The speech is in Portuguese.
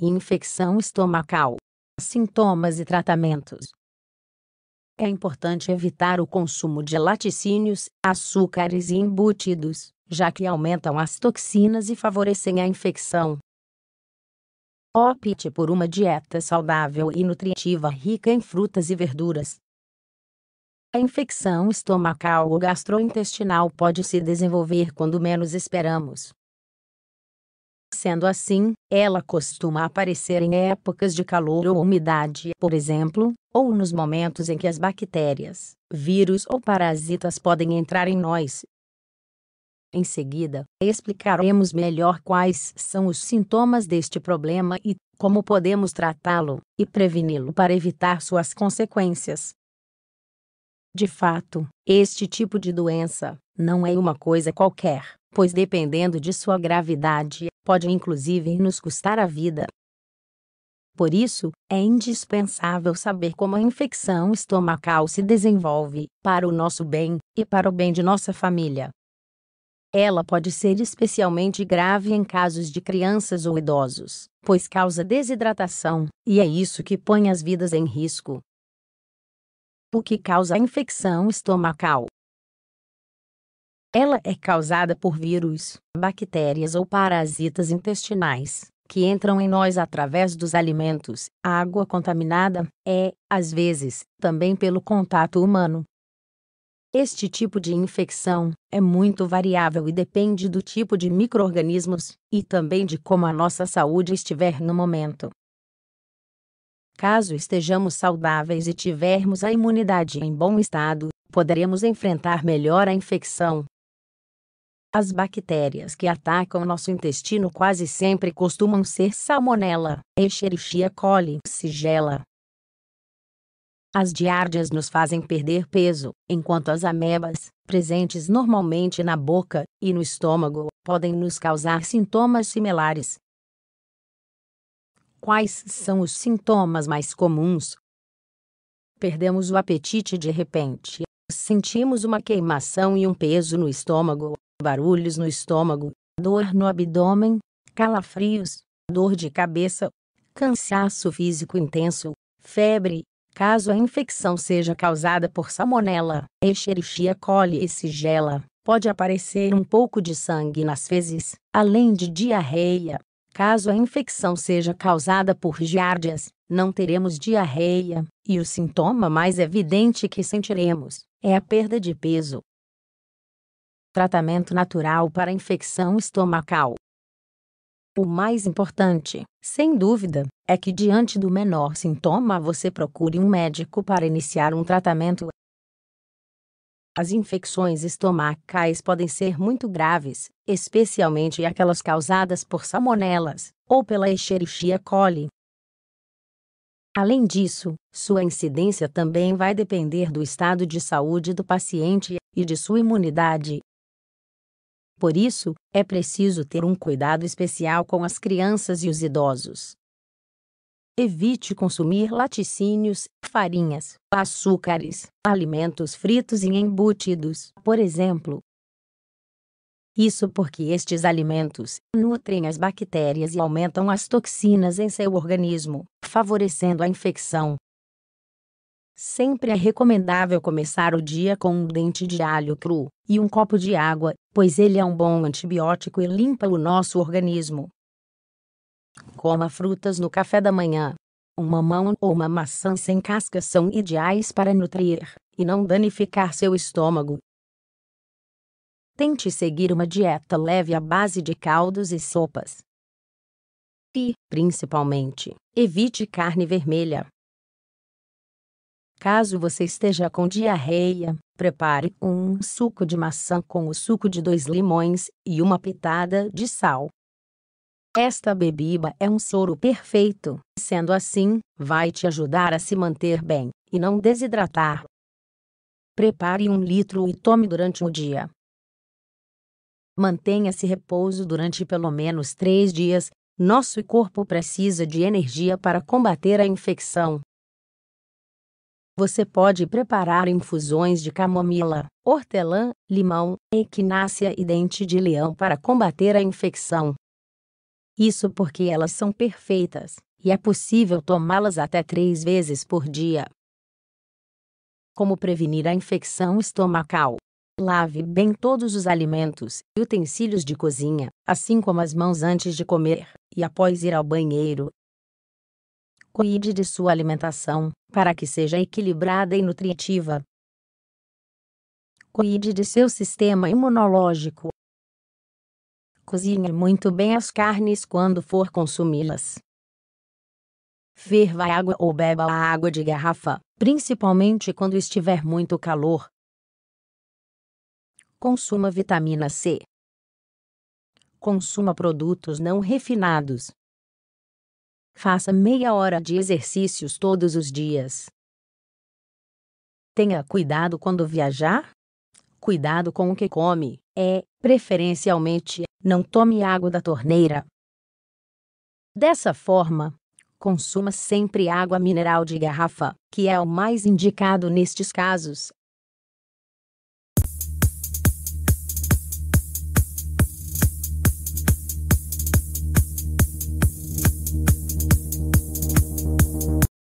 e infecção estomacal. Sintomas e tratamentos. É importante evitar o consumo de laticínios, açúcares e embutidos, já que aumentam as toxinas e favorecem a infecção. Opte por uma dieta saudável e nutritiva rica em frutas e verduras. A infecção estomacal ou gastrointestinal pode se desenvolver quando menos esperamos. Sendo assim, ela costuma aparecer em épocas de calor ou umidade, por exemplo, ou nos momentos em que as bactérias, vírus ou parasitas podem entrar em nós. Em seguida, explicaremos melhor quais são os sintomas deste problema e como podemos tratá-lo e preveni-lo para evitar suas consequências. De fato, este tipo de doença não é uma coisa qualquer, pois dependendo de sua gravidade, pode inclusive nos custar a vida. Por isso, é indispensável saber como a infecção estomacal se desenvolve, para o nosso bem e para o bem de nossa família. Ela pode ser especialmente grave em casos de crianças ou idosos, pois causa desidratação, e é isso que põe as vidas em risco o que causa a infecção estomacal. Ela é causada por vírus, bactérias ou parasitas intestinais, que entram em nós através dos alimentos, água contaminada, é, às vezes, também pelo contato humano. Este tipo de infecção é muito variável e depende do tipo de microorganismos e também de como a nossa saúde estiver no momento. Caso estejamos saudáveis e tivermos a imunidade em bom estado, poderemos enfrentar melhor a infecção. As bactérias que atacam nosso intestino quase sempre costumam ser Salmonella, Escherichia coli e As diárdias nos fazem perder peso, enquanto as amebas, presentes normalmente na boca e no estômago, podem nos causar sintomas similares, Quais são os sintomas mais comuns? Perdemos o apetite de repente, sentimos uma queimação e um peso no estômago, barulhos no estômago, dor no abdômen, calafrios, dor de cabeça, cansaço físico intenso, febre, caso a infecção seja causada por salmonela, Escherichia coli e sigela, pode aparecer um pouco de sangue nas fezes, além de diarreia, Caso a infecção seja causada por giardias, não teremos diarreia, e o sintoma mais evidente que sentiremos é a perda de peso. Tratamento natural para infecção estomacal. O mais importante, sem dúvida, é que diante do menor sintoma você procure um médico para iniciar um tratamento as infecções estomacais podem ser muito graves, especialmente aquelas causadas por salmonelas ou pela Escherichia coli. Além disso, sua incidência também vai depender do estado de saúde do paciente e de sua imunidade. Por isso, é preciso ter um cuidado especial com as crianças e os idosos. Evite consumir laticínios, farinhas, açúcares, alimentos fritos e embutidos, por exemplo. Isso porque estes alimentos nutrem as bactérias e aumentam as toxinas em seu organismo, favorecendo a infecção. Sempre é recomendável começar o dia com um dente de alho cru e um copo de água, pois ele é um bom antibiótico e limpa o nosso organismo. Coma frutas no café da manhã. Um mamão ou uma maçã sem casca são ideais para nutrir e não danificar seu estômago. Tente seguir uma dieta leve à base de caldos e sopas. E, principalmente, evite carne vermelha. Caso você esteja com diarreia, prepare um suco de maçã com o suco de dois limões e uma pitada de sal. Esta bebida é um soro perfeito, sendo assim, vai te ajudar a se manter bem e não desidratar. Prepare um litro e tome durante o dia. Mantenha-se repouso durante pelo menos três dias. Nosso corpo precisa de energia para combater a infecção. Você pode preparar infusões de camomila, hortelã, limão, equinácea e dente de leão para combater a infecção. Isso porque elas são perfeitas, e é possível tomá-las até três vezes por dia. Como prevenir a infecção estomacal? Lave bem todos os alimentos e utensílios de cozinha, assim como as mãos antes de comer e após ir ao banheiro. Cuide de sua alimentação, para que seja equilibrada e nutritiva. Cuide de seu sistema imunológico, Cozinhe muito bem as carnes quando for consumi-las. Ferva água ou beba a água de garrafa, principalmente quando estiver muito calor. Consuma vitamina C. Consuma produtos não refinados. Faça meia hora de exercícios todos os dias. Tenha cuidado quando viajar. Cuidado com o que come. É Preferencialmente, não tome água da torneira. Dessa forma, consuma sempre água mineral de garrafa, que é o mais indicado nestes casos.